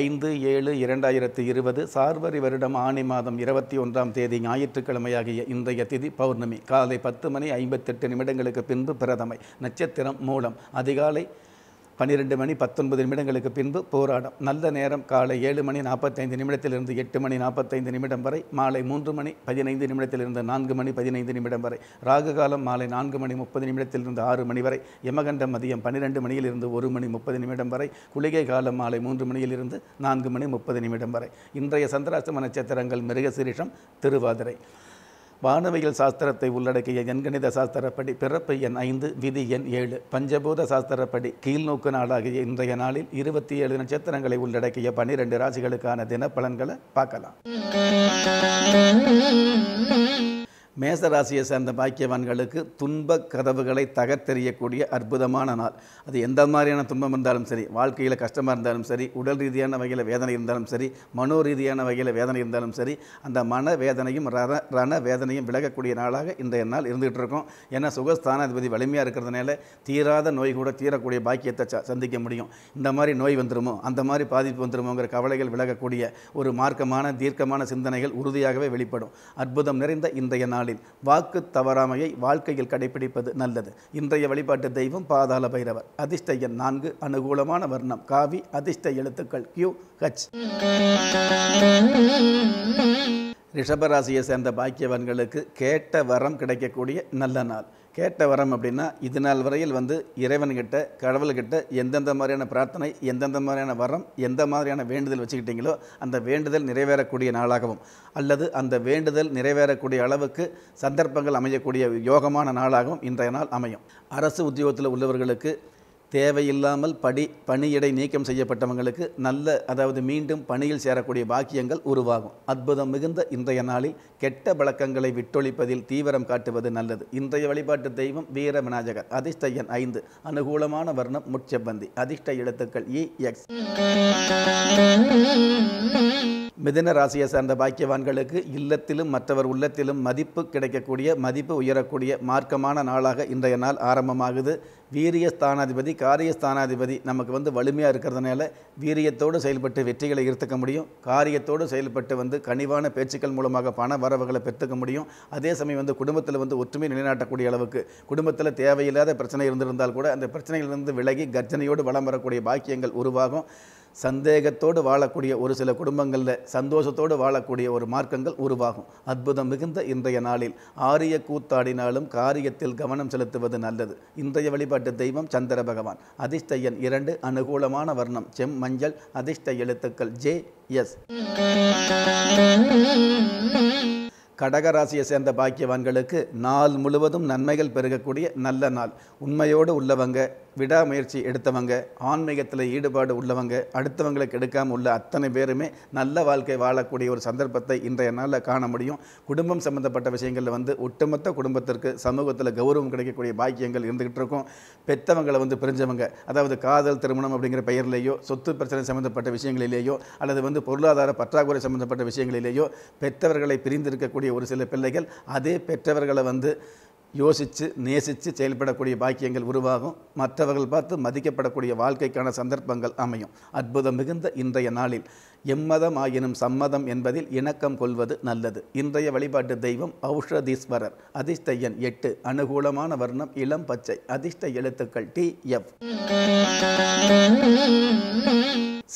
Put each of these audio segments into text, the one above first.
ஐந்து ஏழு இரண்டாயிரத்தி இருபது சார்வரி வருடம் ஆணி மாதம் இருபத்தி ஒன்றாம் தேதி ஞாயிற்றுக்கிழமையாகிய இன்றைய திதி பௌர்ணமி காலை பத்து மணி ஐம்பத்தெட்டு நிமிடங்களுக்கு பின்பு பிரதமை நட்சத்திரம் மூலம் அதிகாலை பன்னிரெண்டு மணி பத்தொன்பது நிமிடங்களுக்கு பின்பு போராடம் நல்ல நேரம் காலை ஏழு மணி நாற்பத்தைந்து நிமிடத்திலிருந்து எட்டு மணி நாற்பத்தைந்து நிமிடம் வரை மாலை மூன்று மணி பதினைந்து நிமிடத்திலிருந்து நான்கு மணி பதினைந்து நிமிடம் வரை ராகு காலம் மாலை நான்கு மணி முப்பது நிமிடத்திலிருந்து ஆறு மணி வரை யமகண்டம் மதியம் பன்னிரெண்டு மணியிலிருந்து ஒரு மணி முப்பது நிமிடம் வரை குளிகை காலம் மாலை மூன்று மணியிலிருந்து நான்கு மணி முப்பது நிமிடம் வரை இன்றைய சந்திராசம நட்சத்திரங்கள் மிருகசிரிஷம் திருவாதிரை வானவியல் சாஸ்திரத்தை உள்ளடக்கிய எண்கணித சாஸ்திரப்படி பிறப்பு எண் ஐந்து விதி எண் ஏழு பஞ்சபூத சாஸ்திரப்படி கீழ்நோக்கு நாளாகிய இன்றைய நாளில் இருபத்தி ஏழு நட்சத்திரங்களை உள்ளடக்கிய பனிரெண்டு ராசிகளுக்கான தினப்பலன்களை பார்க்கலாம் மேசராசியை சேர்ந்த பாக்கியவான்களுக்கு துன்ப கதவுகளை தகர்த்தெறியக்கூடிய அற்புதமான நாள் அது எந்த மாதிரியான துன்பம் இருந்தாலும் சரி வாழ்க்கையில் கஷ்டமாக இருந்தாலும் சரி உடல் ரீதியான வகையில் வேதனை இருந்தாலும் சரி மனோ ரீதியான வகையில் வேதனை இருந்தாலும் சரி அந்த மன வேதனையும் ரண ரண வேதனையும் விலகக்கூடிய நாளாக இன்றைய நாள் இருந்துகிட்டு இருக்கும் ஏன்னா சுகஸ்தானாதிபதி வலிமையாக இருக்கிறதுனால தீராத நோய் கூட தீரக்கூடிய பாக்கியத்தை சந்திக்க முடியும் இந்த மாதிரி நோய் வந்துருமோ அந்த மாதிரி பாதிப்பு வந்துருமோங்கிற கவலைகள் விலகக்கூடிய ஒரு மார்க்கமான தீர்க்கமான சிந்தனைகள் உறுதியாகவே வெளிப்படும் அற்புதம் நிறைந்த இன்றைய நாள் நாளில் வாக்கு தவறாமையை வாழ்க்கையில் கடைபிடிப்பது நல்லது இன்றைய வழிபாட்டு தெய்வம் பாதாள பைரவர் அதிர்ஷ்ட எண் நான்கு அனுகூலமான வர்ணம் காவி அதிர்ஷ்ட எழுத்துக்கள் கியூ ஹச் ரிஷபராசியை சேர்ந்த பாக்கியவன்களுக்கு கேட்ட வரம் கிடைக்கக்கூடிய நல்ல நாள் கேட்ட வரம் அப்படின்னா இது நாள் வரையில் வந்து இறைவன்கிட்ட கடவுள்கிட்ட எந்தெந்த மாதிரியான பிரார்த்தனை எந்தெந்த மாதிரியான வரம் எந்த மாதிரியான வேண்டுதல் வச்சுக்கிட்டீங்களோ அந்த வேண்டுதல் நிறைவேறக்கூடிய நாளாகவும் அல்லது அந்த வேண்டுதல் நிறைவேறக்கூடிய அளவுக்கு சந்தர்ப்பங்கள் அமையக்கூடிய யோகமான நாளாகவும் இன்றைய நாள் அமையும் அரசு உத்தியோகத்தில் உள்ளவர்களுக்கு தேவையில்லாமல் படி பணியிடை நீக்கம் செய்யப்பட்டவங்களுக்கு நல்ல அதாவது மீண்டும் பணியில் சேரக்கூடிய பாக்கியங்கள் உருவாகும் அற்புதம் மிகுந்த இன்றைய நாளில் கெட்ட பழக்கங்களை விட்டொழிப்பதில் தீவிரம் காட்டுவது நல்லது இன்றைய வழிபாட்டு தெய்வம் வீர விநாயகர் அதிர்ஷ்டையன் ஐந்து அனுகூலமான வர்ணம் முச்சப்பந்தி அதிர்ஷ்ட எழுத்துக்கள் இ எக்ஸ் மிதன ராசியை சார்ந்த பாக்கியவான்களுக்கு இல்லத்திலும் மற்றவர் உள்ளத்திலும் மதிப்பு கிடைக்கக்கூடிய மதிப்பு உயரக்கூடிய மார்க்கமான நாளாக இன்றைய நாள் ஆரம்பமாகுது வீரியஸ்தானாதிபதி காரியஸ்தானாதிபதி நமக்கு வந்து வலிமையாக இருக்கிறதுனால வீரியத்தோடு செயல்பட்டு வெற்றிகளை ஈர்த்துக்க முடியும் காரியத்தோடு செயல்பட்டு வந்து கனிவான பேச்சுக்கள் மூலமாக பண வரவுகளை பெற்றுக்க முடியும் அதே சமயம் வந்து குடும்பத்தில் வந்து ஒற்றுமை நிலைநாட்டக்கூடிய அளவுக்கு குடும்பத்தில் தேவையில்லாத பிரச்சனை இருந்திருந்தால் கூட அந்த பிரச்சனைகளிலிருந்து விலகி கர்ஜனையோடு வளம் வரக்கூடிய பாக்கியங்கள் உருவாகும் சந்தேகத்தோடு வாழக்கூடிய ஒரு சில குடும்பங்களில் சந்தோஷத்தோடு வாழக்கூடிய ஒரு மார்க்கங்கள் உருவாகும் அற்புதம் மிகுந்த இன்றைய நாளில் ஆரிய கூத்தாடினாலும் காரியத்தில் கவனம் செலுத்துவது நல்லது இன்றைய வழிபாடு வழிபட்ட தெய்வம் சந்திர பகவான் அதிர்ஷ்ட எண் இரண்டு அனுகூலமான வர்ணம் செம் மஞ்சள் அதிர்ஷ்ட எழுத்துக்கள் ஜே எஸ் கடகராசியை சேர்ந்த பாக்கியவான்களுக்கு நாள் முழுவதும் நன்மைகள் பெருகக்கூடிய நல்ல நாள் உண்மையோடு உள்ளவங்க விடாமுயற்சி எடுத்தவங்க ஆன்மீகத்தில் ஈடுபாடு உள்ளவங்க அடுத்தவங்களுக்கு எடுக்காமல் உள்ள அத்தனை பேருமே நல்ல வாழ்க்கை வாழக்கூடிய ஒரு சந்தர்ப்பத்தை இன்றைய நாளில் காண முடியும் குடும்பம் சம்மந்தப்பட்ட விஷயங்களில் வந்து ஒட்டுமொத்த குடும்பத்திற்கு சமூகத்தில் கௌரவம் கிடைக்கக்கூடிய பாக்கியங்கள் இருந்துகிட்டு இருக்கும் பெற்றவங்களை வந்து பிரிஞ்சவங்க அதாவது காதல் திருமணம் அப்படிங்கிற பெயர்லேயோ சொத்து பிரச்சனை சம்மந்தப்பட்ட விஷயங்களிலேயோ அல்லது வந்து பொருளாதார பற்றாக்குறை சம்மந்தப்பட்ட விஷயங்களிலேயோ பெற்றவர்களை பிரிந்திருக்கக்கூடிய ஒரு சில பிள்ளைகள் அதே பெற்றவர்களை வந்து யோசித்து நேசித்து செயல்படக்கூடிய பாக்கியங்கள் உருவாகும் மற்றவர்கள் பார்த்து மதிக்கப்படக்கூடிய வாழ்க்கைக்கான சந்தர்ப்பங்கள் அமையும் அற்புதம் மிகுந்த இன்றைய நாளில் எம்மதம் ஆயினும் சம்மதம் என்பதில் இணக்கம் கொள்வது நல்லது இன்றைய வழிபாட்டு தெய்வம் ஔஷதீஸ்வரர் அதிர்ஷ்ட எண் எட்டு அனுகூலமான வர்ணம் இளம் பச்சை அதிர்ஷ்ட எழுத்துக்கள் டி எஃப்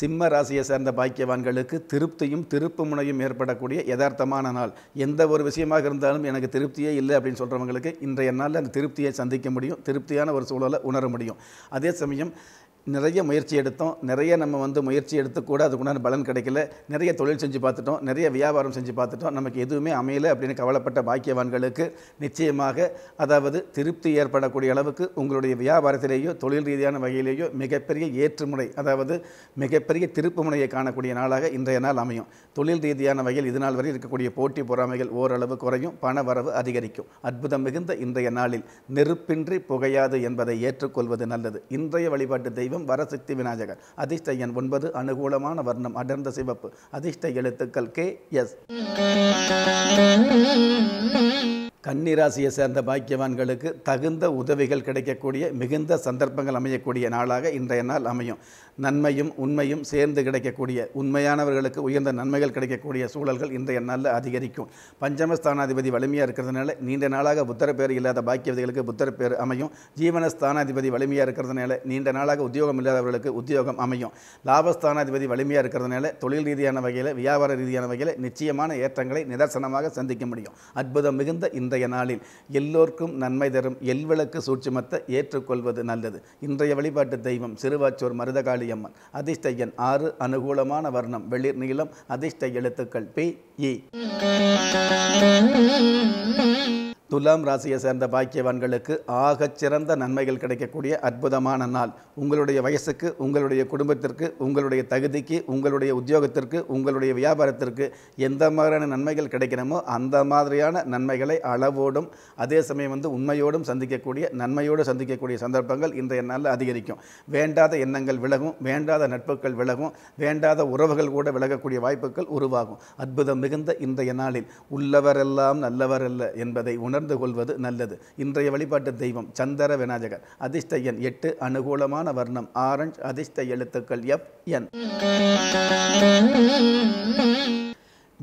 சிம்ம ராசியை சேர்ந்த பாக்கியவான்களுக்கு திருப்தியும் திருப்பு முனையும் ஏற்படக்கூடிய யதார்த்தமான நாள் எந்த ஒரு விஷயமாக இருந்தாலும் எனக்கு திருப்தியே இல்லை அப்படின்னு சொல்கிறவங்களுக்கு இன்றைய நாளில் அந்த திருப்தியை சந்திக்க முடியும் திருப்தியான ஒரு சூழலை உணர முடியும் அதே சமயம் நிறைய முயற்சி எடுத்தோம் நிறைய நம்ம வந்து முயற்சி எடுத்து கூட அதுக்குண்டான பலன் கிடைக்கல நிறைய தொழில் செஞ்சு பார்த்துட்டோம் நிறைய வியாபாரம் செஞ்சு பார்த்துட்டோம் நமக்கு எதுவுமே அமையலை அப்படின்னு கவலைப்பட்ட பாக்கியவான்களுக்கு நிச்சயமாக அதாவது திருப்தி ஏற்படக்கூடிய அளவுக்கு உங்களுடைய வியாபாரத்திலேயோ தொழில் ரீதியான வகையிலேயோ மிகப்பெரிய ஏற்றுமுறை அதாவது மிகப்பெரிய திருப்பு முனையை காணக்கூடிய நாளாக இன்றைய நாள் அமையும் தொழில் ரீதியான வகையில் இது நாள் வரை இருக்கக்கூடிய போட்டி பொறாமைகள் ஓரளவு குறையும் பண வரவு அதிகரிக்கும் அற்புதம் மிகுந்த இன்றைய நாளில் நெருப்பின்றி புகையாது என்பதை ஏற்றுக்கொள்வது நல்லது இன்றைய வழிபாட்டு தெய்வம் தெய்வம் வரசக்தி விநாயகர் அதிர்ஷ்ட எண் ஒன்பது அனுகூலமான வர்ணம் அடர்ந்த சிவப்பு அதிர்ஷ்ட எழுத்துக்கள் கே எஸ் கன்னிராசியை சேர்ந்த பாக்கியவான்களுக்கு தகுந்த உதவிகள் கிடைக்கக்கூடிய மிகுந்த சந்தர்ப்பங்கள் அமையக்கூடிய நாளாக இன்றைய நாள் அமையும் நன்மையும் உண்மையும் சேர்ந்து கிடைக்கக்கூடிய உண்மையானவர்களுக்கு உயர்ந்த நன்மைகள் கிடைக்கக்கூடிய சூழல்கள் இன்றைய நாளில் அதிகரிக்கும் பஞ்சமஸ்தானாதிபதி வலிமையாக இருக்கிறதுனால நீண்ட நாளாக புத்தரப்பேர் இல்லாத பாக்கியவதிகளுக்கு புத்தரப்பேர் அமையும் ஜீவனஸ்தானாதிபதி வலிமையாக இருக்கிறதுனால நீண்ட நாளாக உத்தியோகம் இல்லாதவர்களுக்கு உத்தியோகம் அமையும் லாபஸ்தானாதிபதி வலிமையாக இருக்கிறதுனால தொழில் ரீதியான வகையில் வியாபார ரீதியான வகையில் நிச்சயமான ஏற்றங்களை நிதர்சனமாக சந்திக்க முடியும் அற்புதம் மிகுந்த இந்த இன்றைய நாளில் எல்லோருக்கும் நன்மை தரும் எல்விளக்கு சூட்சுமத்தை ஏற்றுக்கொள்வது நல்லது இன்றைய வழிபாட்டு தெய்வம் சிறுவாச்சூர் மருதகாளியம்மன் அதிர்ஷ்டையன் ஆறு அனுகூலமான வர்ணம் வெளிர் நீளம் அதிர்ஷ்ட எழுத்துக்கள் பி இ துலாம் ராசியை சேர்ந்த பாக்கியவான்களுக்கு ஆகச் சிறந்த நன்மைகள் கிடைக்கக்கூடிய அற்புதமான நாள் உங்களுடைய வயசுக்கு உங்களுடைய குடும்பத்திற்கு உங்களுடைய தகுதிக்கு உங்களுடைய உத்தியோகத்திற்கு உங்களுடைய வியாபாரத்திற்கு எந்த மாதிரியான நன்மைகள் கிடைக்கணுமோ அந்த மாதிரியான நன்மைகளை அளவோடும் அதே சமயம் வந்து உண்மையோடும் சந்திக்கக்கூடிய நன்மையோடு சந்திக்கக்கூடிய சந்தர்ப்பங்கள் இன்றைய நாளில் அதிகரிக்கும் வேண்டாத எண்ணங்கள் விலகும் வேண்டாத நட்புகள் விலகும் வேண்டாத உறவுகள் கூட விலகக்கூடிய வாய்ப்புகள் உருவாகும் அற்புதம் மிகுந்த இன்றைய நாளில் உள்ளவரெல்லாம் நல்லவரல்ல என்பதை உணர் கலந்து கொள்வது நல்லது இன்றைய வழிபாட்டு தெய்வம் சந்திர விநாயகர் அதிர்ஷ்ட எண் எட்டு அனுகூலமான வர்ணம் ஆரஞ்சு அதிர்ஷ்ட எழுத்துக்கள் எஃப் என்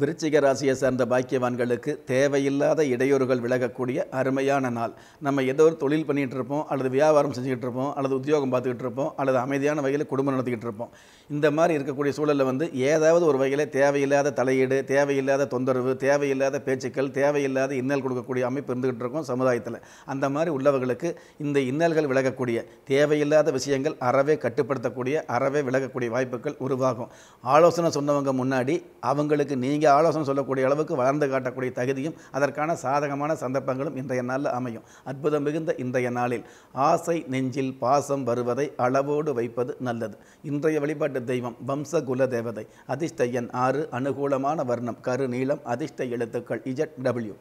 விருச்சிக ராசியை சார்ந்த பாக்கியவான்களுக்கு தேவையில்லாத இடையூறுகள் விலகக்கூடிய அருமையான நாள் நம்ம ஏதோ ஒரு தொழில் பண்ணிகிட்டு இருப்போம் அல்லது வியாபாரம் செஞ்சுக்கிட்டு இருப்போம் அல்லது உத்தியோகம் பார்த்துக்கிட்டு இருப்போம் அல்லது அமைதியான வகையில் குடும்பம் நடத்திக்கிட்டு இருப்போம் இந்த மாதிரி இருக்கக்கூடிய சூழலில் வந்து ஏதாவது ஒரு வகையில் தேவையில்லாத தலையீடு தேவையில்லாத தொந்தரவு தேவையில்லாத பேச்சுக்கள் தேவையில்லாத இன்னல் கொடுக்கக்கூடிய அமைப்பு இருந்துகிட்டு இருக்கும் சமுதாயத்தில் அந்த மாதிரி உள்ளவர்களுக்கு இந்த இன்னல்கள் விலகக்கூடிய தேவையில்லாத விஷயங்கள் அறவே கட்டுப்படுத்தக்கூடிய அறவே விலகக்கூடிய வாய்ப்புகள் உருவாகும் ஆலோசனை சொன்னவங்க முன்னாடி அவங்களுக்கு நீங்கள் ஆலோசனை சொல்லக்கூடிய அளவுக்கு வளர்ந்து காட்டக்கூடிய தகுதியும் அதற்கான சாதகமான சந்தர்ப்பங்களும் இன்றைய நாளில் அமையும் அற்புதம் மிகுந்த இன்றைய நாளில் ஆசை நெஞ்சில் பாசம் வருவதை அளவோடு வைப்பது நல்லது இன்றைய வழிபாட்டு தெய்வம் வம்ச குல தேவதை அதிர்ஷ்ட எண் ஆறு அனுகூலமான வர்ணம் கரு நீளம் அதிர்ஷ்ட எழுத்துக்கள் இஜட் டபிள்யூ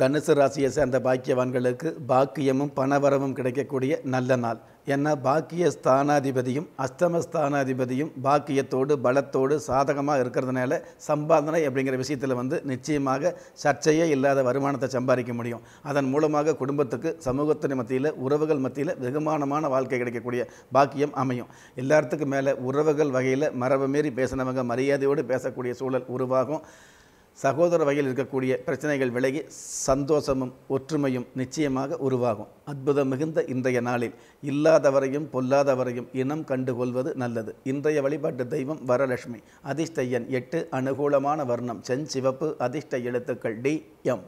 தனுசு ராசியை சேர்ந்த பாக்கியவான்களுக்கு பாக்கியமும் பணவரமும் கிடைக்கக்கூடிய நல்ல நாள் ஏன்னா பாக்கிய ஸ்தானாதிபதியும் அஷ்டம ஸ்தானாதிபதியும் பாக்கியத்தோடு பலத்தோடு சாதகமாக இருக்கிறதுனால சம்பாதனை அப்படிங்கிற விஷயத்தில் வந்து நிச்சயமாக சர்ச்சையே இல்லாத வருமானத்தை சம்பாதிக்க முடியும் அதன் மூலமாக குடும்பத்துக்கு சமூகத்தின் மத்தியில் உறவுகள் மத்தியில் வெகுமானமான வாழ்க்கை கிடைக்கக்கூடிய பாக்கியம் அமையும் எல்லாத்துக்கும் மேலே உறவுகள் வகையில் மரபு மீறி பேசினவங்க மரியாதையோடு பேசக்கூடிய சூழல் உருவாகும் சகோதர வகையில் இருக்கக்கூடிய பிரச்சனைகள் விலகி சந்தோஷமும் ஒற்றுமையும் நிச்சயமாக உருவாகும் அற்புதம் மிகுந்த இன்றைய நாளில் இல்லாதவரையும் பொல்லாதவரையும் இனம் கண்டுகொள்வது நல்லது இன்றைய வழிபாட்டு தெய்வம் வரலட்சுமி அதிர்ஷ்டையன் எட்டு அனுகூலமான வர்ணம் செஞ்சிவப்பு அதிர்ஷ்ட எழுத்துக்கள் டி எம்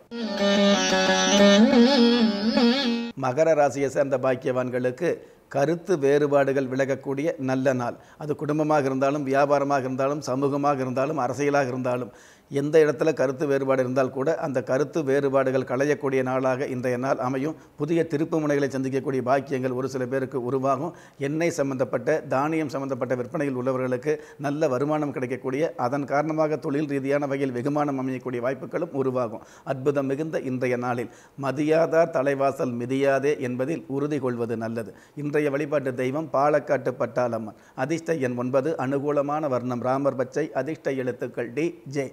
மகர ராசியை சேர்ந்த பாக்கியவான்களுக்கு கருத்து வேறுபாடுகள் விலகக்கூடிய நல்ல நாள் அது குடும்பமாக இருந்தாலும் வியாபாரமாக இருந்தாலும் சமூகமாக இருந்தாலும் அரசியலாக இருந்தாலும் எந்த இடத்துல கருத்து வேறுபாடு இருந்தால் கூட அந்த கருத்து வேறுபாடுகள் களையக்கூடிய நாளாக இன்றைய நாள் அமையும் புதிய திருப்பு முனைகளை சந்திக்கக்கூடிய பாக்கியங்கள் ஒரு சில பேருக்கு உருவாகும் எண்ணெய் சம்பந்தப்பட்ட தானியம் சம்பந்தப்பட்ட விற்பனையில் உள்ளவர்களுக்கு நல்ல வருமானம் கிடைக்கக்கூடிய அதன் காரணமாக தொழில் ரீதியான வகையில் வெகுமானம் அமையக்கூடிய வாய்ப்புகளும் உருவாகும் அற்புதம் மிகுந்த இன்றைய நாளில் மதியாதார் தலைவாசல் மிதியாதே என்பதில் உறுதி கொள்வது நல்லது இன்றைய வழிபாட்டு தெய்வம் பாலக்காட்டு பட்டாளம்மன் அதிர்ஷ்ட எண் ஒன்பது அனுகூலமான வர்ணம் ராமர் பச்சை அதிர்ஷ்ட எழுத்துக்கள் டி ஜே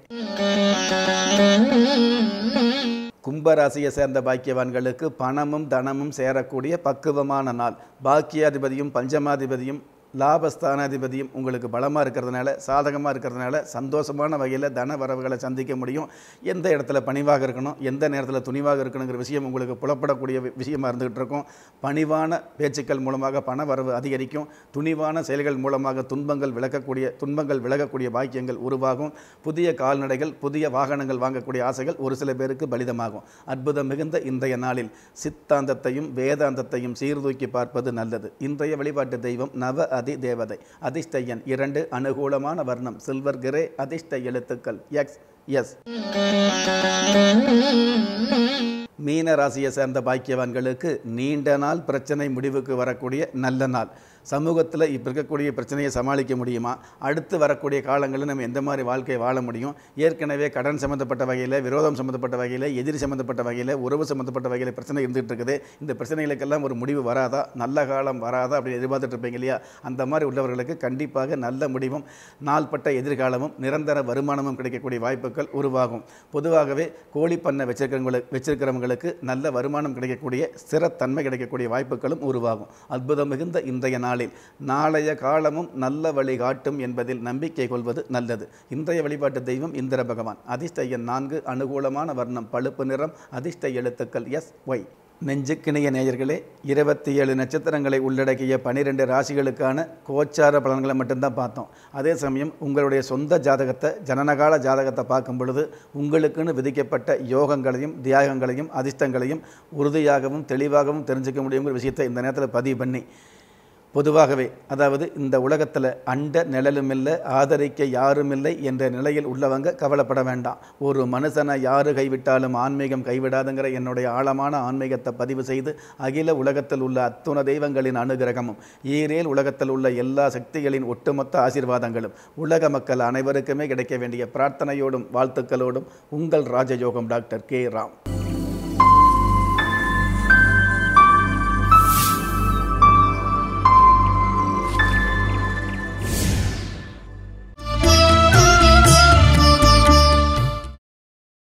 கும்பராசியை சேர்ந்த பாக்கியவான்களுக்கு பணமும் தனமும் சேரக்கூடிய பக்குவமான நாள் பாக்கியாதிபதியும் பஞ்சமாதிபதியும் லாபஸ்தானாதிபதியும் உங்களுக்கு பலமாக இருக்கிறதுனால சாதகமாக இருக்கிறதுனால சந்தோஷமான வகையில் தன வரவுகளை சந்திக்க முடியும் எந்த இடத்துல பணிவாக இருக்கணும் எந்த நேரத்தில் துணிவாக இருக்கணுங்கிற விஷயம் உங்களுக்கு புலப்படக்கூடிய விஷயமாக இருந்துகிட்டு இருக்கும் பணிவான பேச்சுக்கள் மூலமாக பண வரவு அதிகரிக்கும் துணிவான செயல்கள் மூலமாக துன்பங்கள் விளக்கக்கூடிய துன்பங்கள் விலகக்கூடிய பாக்கியங்கள் உருவாகும் புதிய கால்நடைகள் புதிய வாகனங்கள் வாங்கக்கூடிய ஆசைகள் ஒரு சில பேருக்கு பலிதமாகும் அற்புதம் மிகுந்த இன்றைய நாளில் சித்தாந்தத்தையும் வேதாந்தத்தையும் சீர்தூக்கி பார்ப்பது நல்லது இன்றைய வழிபாட்டு தெய்வம் நவ அதிதேவதை அதிர்ஷ்டயன் இரண்டு அனுகூலமான வர்ணம் சில்வர் கிரே அதிர்ஷ்ட எழுத்துக்கள் எக்ஸ் எஸ் மீன ராசியை சேர்ந்த பாக்கியவான்களுக்கு நீண்ட நாள் பிரச்சனை முடிவுக்கு வரக்கூடிய நல்ல நாள் சமூகத்தில் இப்போ இருக்கக்கூடிய பிரச்சனையை சமாளிக்க முடியுமா அடுத்து வரக்கூடிய காலங்களில் நம்ம எந்த மாதிரி வாழ்க்கையை வாழ முடியும் ஏற்கனவே கடன் சம்மந்தப்பட்ட வகையில் விரோதம் சம்மந்தப்பட்ட வகையில் எதிரி சம்மந்தப்பட்ட வகையில் உறவு சம்மந்தப்பட்ட வகையில் பிரச்சனை இருந்துகிட்டு இருக்குது இந்த பிரச்சனைகளுக்கெல்லாம் ஒரு முடிவு வராதா நல்ல காலம் வராதா அப்படின்னு எதிர்பார்த்துட்ருப்பீங்க இல்லையா அந்த மாதிரி உள்ளவர்களுக்கு கண்டிப்பாக நல்ல முடிவும் நாள்பட்ட எதிர்காலமும் நிரந்தர வருமானமும் கிடைக்கக்கூடிய வாய்ப்புகள் உருவாகும் பொதுவாகவே கோழி பண்ணை வச்சிருக்கிறவங்களுக்கு வச்சிருக்கிறவங்களுக்கு நல்ல வருமானம் கிடைக்கக்கூடிய ஸ்திரத்தன்மை கிடைக்கக்கூடிய வாய்ப்புகளும் உருவாகும் அற்புதம் மிகுந்த இன்றைய நாள் நாளில் நாளைய காலமும் நல்ல வழிகாட்டும் என்பதில் நம்பிக்கை கொள்வது நல்லது இன்றைய வழிபாட்டு தெய்வம் இந்திர பகவான் அதிர்ஷ்ட எண் நான்கு அனுகூலமான வர்ணம் பழுப்பு நிறம் அதிர்ஷ்ட எழுத்துக்கள் எஸ் ஒய் நெஞ்சுக்கிணைய நேயர்களே இருபத்தி ஏழு நட்சத்திரங்களை உள்ளடக்கிய பனிரெண்டு ராசிகளுக்கான கோச்சார பலன்களை மட்டும்தான் பார்த்தோம் அதே சமயம் உங்களுடைய சொந்த ஜாதகத்தை ஜனனகால ஜாதகத்தை பார்க்கும் பொழுது உங்களுக்குன்னு விதிக்கப்பட்ட யோகங்களையும் தியாகங்களையும் அதிர்ஷ்டங்களையும் உறுதியாகவும் தெளிவாகவும் தெரிஞ்சுக்க முடியுங்கிற விஷயத்தை இந்த நேரத்தில் பதிவு பண்ணி பொதுவாகவே அதாவது இந்த உலகத்தில் அண்ட நிழலும் இல்லை ஆதரிக்க யாரும் இல்லை என்ற நிலையில் உள்ளவங்க கவலைப்பட வேண்டாம் ஒரு மனுஷனை யாரு கைவிட்டாலும் ஆன்மீகம் கைவிடாதுங்கிற என்னுடைய ஆழமான ஆன்மீகத்தை பதிவு செய்து அகில உலகத்தில் உள்ள அத்துண தெய்வங்களின் அனுகிரகமும் ஈரேல் உலகத்தில் உள்ள எல்லா சக்திகளின் ஒட்டுமொத்த ஆசீர்வாதங்களும் உலக மக்கள் அனைவருக்குமே கிடைக்க வேண்டிய பிரார்த்தனையோடும் வாழ்த்துக்களோடும் உங்கள் ராஜயோகம் டாக்டர் கே ராம்